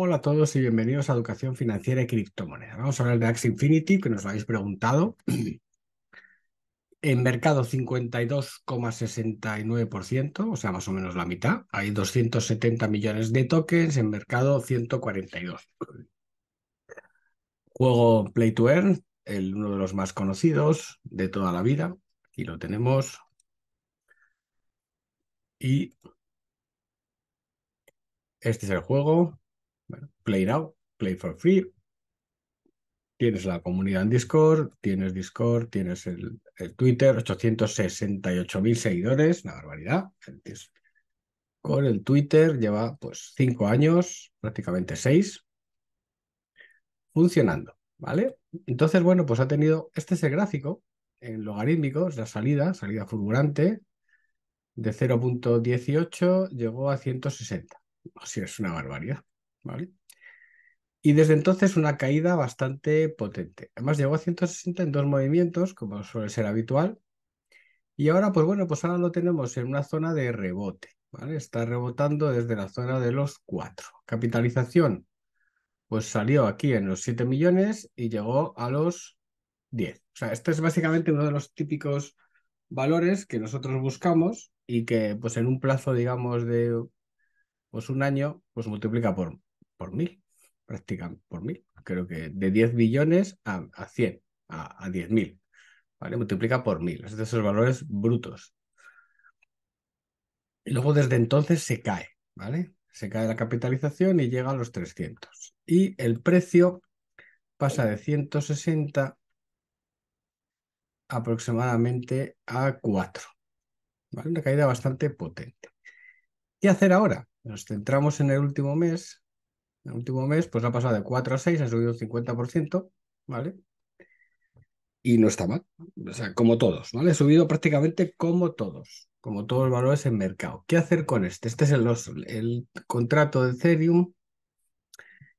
Hola a todos y bienvenidos a Educación Financiera y Criptomonedas. Vamos a hablar de Axie Infinity, que nos lo habéis preguntado. En mercado 52,69%, o sea, más o menos la mitad. Hay 270 millones de tokens, en mercado 142. Juego Play to Earn, el, uno de los más conocidos de toda la vida. Aquí lo tenemos. Y este es el juego. Bueno, play now, play for free. Tienes la comunidad en Discord, tienes Discord, tienes el, Twitter, 868.000 seguidores, una barbaridad. Con el Twitter lleva pues cinco años, prácticamente seis, funcionando, ¿vale? Entonces, bueno, pues ha tenido, este es el gráfico en logarítmicos, la salida, salida fulgurante, de 0.18 llegó a 160. Así es una barbaridad. Y desde entonces una caída bastante potente. Además llegó a 160 en dos movimientos, como suele ser habitual. Y ahora, pues bueno, pues ahora lo tenemos en una zona de rebote, ¿vale? Está rebotando desde la zona de los 4. Capitalización, pues salió aquí en los 7 millones y llegó a los 10. O sea, este es básicamente uno de los típicos valores que nosotros buscamos y que pues en un plazo, digamos, de pues un año, pues multiplica por por mil, prácticamente por mil. Creo que de 10 billones a, 100, a, 10.000. ¿vale? Multiplica por mil. Es de esos valores brutos. Y luego desde entonces se cae, ¿vale? Se cae la capitalización y llega a los 300. Y el precio pasa de 160 aproximadamente a 4. ¿vale? Una caída bastante potente. ¿Qué hacer ahora? Nos centramos en el último mes, último mes, pues ha pasado de 4 a 6, ha subido un 50%, ¿vale? Y no está mal, o sea, como todos, ¿vale? Ha subido prácticamente como todos, como todos los valores en mercado. ¿Qué hacer con este? Este es el, contrato de Ethereum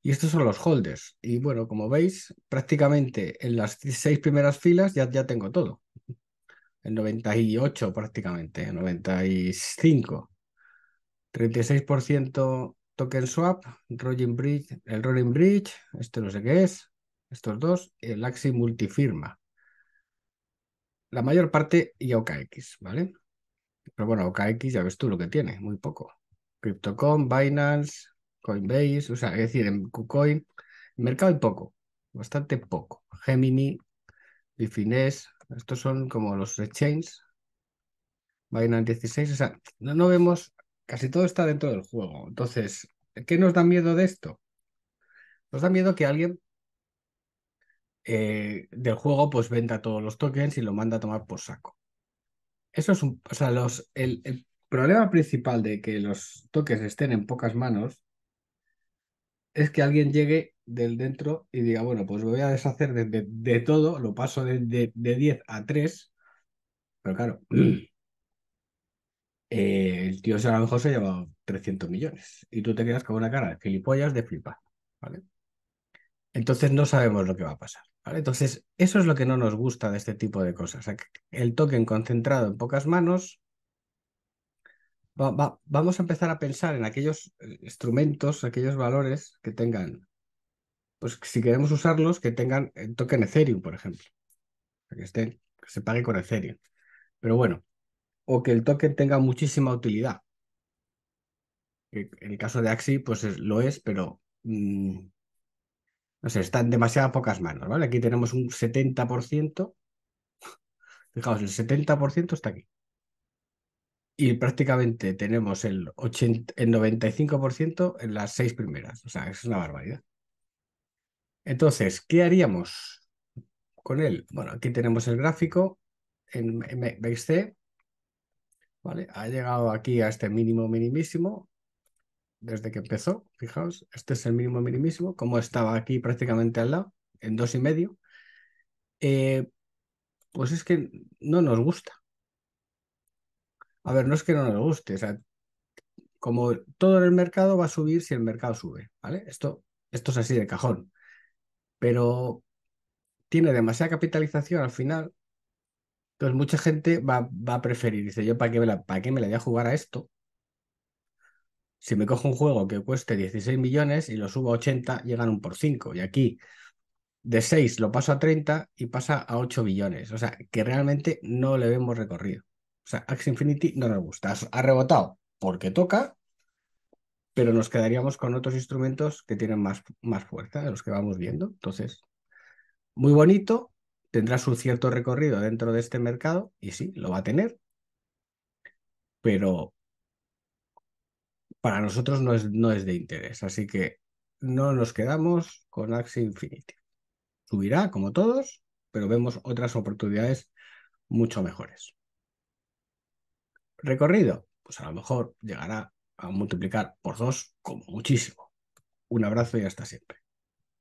y estos son los holders. Y bueno, como veis, prácticamente en las seis primeras filas ya, ya tengo todo. El 98 prácticamente, el 95. 36% Token Swap, Rolling Bridge, el Rolling Bridge, este no sé qué es, estos dos, el Axi Multifirma. La mayor parte y OKX, ¿vale? Pero bueno, OKX ya ves tú lo que tiene, muy poco. CryptoCom, Binance, Coinbase, o sea, es decir, en KuCoin, mercado hay poco, bastante poco. Gemini, Bifines, estos son como los exchanges, Binance 16, o sea, no vemos Casi todo está dentro del juego. Entonces, ¿qué nos da miedo de esto? Nos da miedo que alguien eh, del juego pues venda todos los tokens y lo manda a tomar por saco. Eso es un, o sea, los, el, problema principal de que los tokens estén en pocas manos es que alguien llegue del dentro y diga, bueno, pues voy a deshacer de, todo, lo paso de, de, 10 a 3, pero claro, Eh, el tío a lo mejor se ha llevado 300 millones y tú te quedas con una cara de filipollas de flipa, ¿vale? Entonces no sabemos lo que va a pasar, ¿vale? Entonces eso es lo que no nos gusta de este tipo de cosas. el token concentrado en pocas manos, vamos a empezar a pensar en aquellos eh, instrumentos, aquellos valores que tengan, pues si queremos usarlos, que tengan el eh, token Ethereum, por ejemplo, que, estén, que se pague con Ethereum. Pero bueno, o que el token tenga muchísima utilidad. En el caso de Axi, pues lo es, pero mm, no sé, están en demasiadas pocas manos, ¿vale? Aquí tenemos un 70%. Fijaos, el 70% está aquí. Y prácticamente tenemos el, 80, el 95% en las seis primeras. O sea, es una barbaridad. Entonces, ¿qué haríamos con él? Bueno, aquí tenemos el gráfico en MXC ¿vale? Ha llegado aquí a este mínimo minimísimo desde que empezó, fijaos, este es el mínimo minimísimo, como estaba aquí prácticamente al lado, en dos y medio, eh, pues es que no nos gusta. A ver, no es que no nos guste, o sea, como todo en el mercado va a subir si el mercado sube, ¿vale? Esto, esto es así de cajón, pero tiene demasiada capitalización al final entonces, mucha gente va, a preferir, dice, yo para qué, me la, para qué me la voy a jugar a esto. Si me cojo un juego que cueste 16 millones y lo subo a 80, llegan un por 5. Y aquí de 6 lo paso a 30 y pasa a 8 billones. O sea, que realmente no le vemos recorrido. O sea, Axe Infinity no nos gusta. Ha rebotado porque toca, pero nos quedaríamos con otros instrumentos que tienen más, más fuerza, de los que vamos viendo. Entonces, muy bonito, tendrá un cierto recorrido dentro de este mercado y sí, lo va a tener, pero para nosotros no es, no es de interés, así que no nos quedamos con Axie Infinity. Subirá como todos, pero vemos otras oportunidades mucho mejores. Recorrido, pues a lo mejor llegará a multiplicar por dos como muchísimo. Un abrazo y hasta siempre.